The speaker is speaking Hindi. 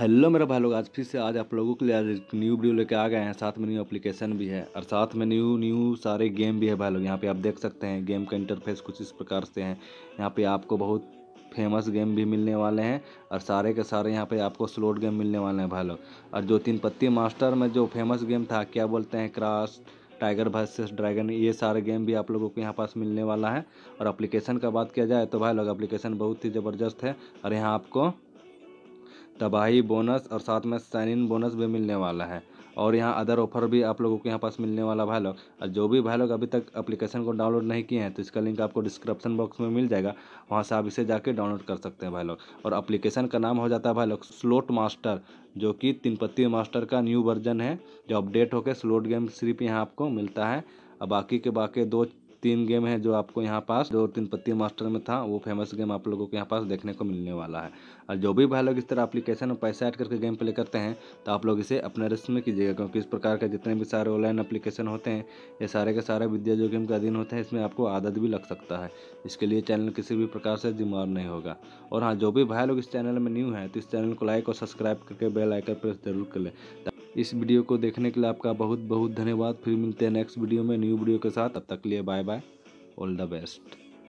हेलो मेरे भाई लोग आज फिर से आज आप लोगों के लिए आज न्यू वीडियो लेके आ गए हैं साथ में न्यू एप्लीकेशन भी है और साथ में न्यू न्यू सारे गेम भी है भाई लोग यहाँ पे आप देख सकते हैं गेम का इंटरफेस कुछ इस प्रकार से है यहाँ पे आपको बहुत फेमस गेम भी मिलने वाले हैं और सारे के सारे यहाँ पे आपको स्लोट गेम मिलने वाले हैं भाई लोग और जो तीन पत्ती मास्टर में जो फेमस गेम था क्या बोलते हैं क्रास टाइगर वर्सेस ड्रैगन ये सारे गेम भी आप लोगों को यहाँ पास मिलने वाला है और अप्लीकेशन का बात किया जाए तो भाई लोग एप्लीकेशन बहुत ही ज़बरदस्त है और यहाँ आपको तबाही बोनस और साथ में साइन इन बोनस भी मिलने वाला है और यहाँ अदर ऑफर भी आप लोगों के यहाँ पास मिलने वाला भाई लोग और जो भी भाई लोग अभी तक एप्लीकेशन को डाउनलोड नहीं किए हैं तो इसका लिंक आपको डिस्क्रिप्शन बॉक्स में मिल जाएगा वहाँ से आप इसे जाके डाउनलोड कर सकते हैं भाई लोग और एप्लीकेशन का नाम हो जाता है भाई लोग स्लोट मास्टर जो कि पत्ती मास्टर का न्यू वर्जन है जो अपडेट होकर स्लोट गेम सिर्फ यहाँ आपको मिलता है और बाकी के बाकी दो तीन गेम है जो आपको यहाँ पास जो तीन पत्ती मास्टर में था वो फेमस गेम आप लोगों को यहाँ पास देखने को मिलने वाला है और जो भी भाई लोग इस तरह अपलीकेशन में पैसा ऐड करके गेम प्ले करते हैं तो आप लोग इसे अपने रिस्क में कीजिएगा क्योंकि इस प्रकार के जितने भी सारे ऑनलाइन अप्लीकेशन होते हैं ये सारे के सारे विद्या जोखिम के अधीन होते हैं इसमें आपको आदत भी लग सकता है इसके लिए चैनल किसी भी प्रकार से जिम्मेवार नहीं होगा और हाँ जो भी भाई लोग इस चैनल में न्यू है तो इस चैनल को लाइक और सब्सक्राइब करके बेल आइकन प्रेस जरूर कर लें इस वीडियो को देखने के लिए आपका बहुत बहुत धन्यवाद फिर मिलते हैं नेक्स्ट वीडियो में न्यू वीडियो के साथ अब तक लिए bye bye all the best